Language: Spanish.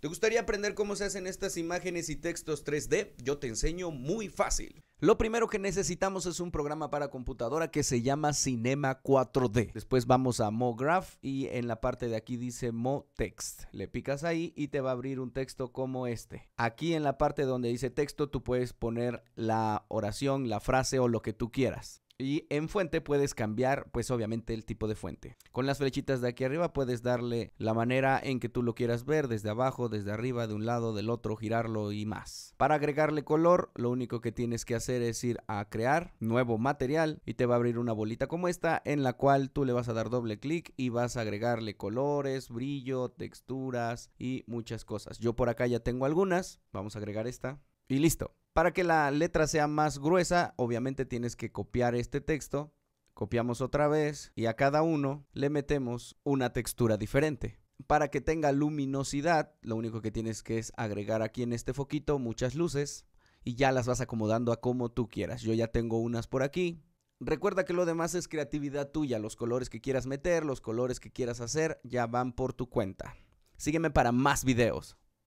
¿Te gustaría aprender cómo se hacen estas imágenes y textos 3D? Yo te enseño muy fácil. Lo primero que necesitamos es un programa para computadora que se llama Cinema 4D. Después vamos a MoGraph y en la parte de aquí dice MoText. Le picas ahí y te va a abrir un texto como este. Aquí en la parte donde dice texto tú puedes poner la oración, la frase o lo que tú quieras. Y en fuente puedes cambiar, pues obviamente, el tipo de fuente. Con las flechitas de aquí arriba puedes darle la manera en que tú lo quieras ver, desde abajo, desde arriba, de un lado, del otro, girarlo y más. Para agregarle color, lo único que tienes que hacer es ir a crear nuevo material y te va a abrir una bolita como esta en la cual tú le vas a dar doble clic y vas a agregarle colores, brillo, texturas y muchas cosas. Yo por acá ya tengo algunas, vamos a agregar esta y listo. Para que la letra sea más gruesa, obviamente tienes que copiar este texto, copiamos otra vez y a cada uno le metemos una textura diferente. Para que tenga luminosidad, lo único que tienes que es agregar aquí en este foquito muchas luces y ya las vas acomodando a como tú quieras. Yo ya tengo unas por aquí. Recuerda que lo demás es creatividad tuya, los colores que quieras meter, los colores que quieras hacer ya van por tu cuenta. Sígueme para más videos.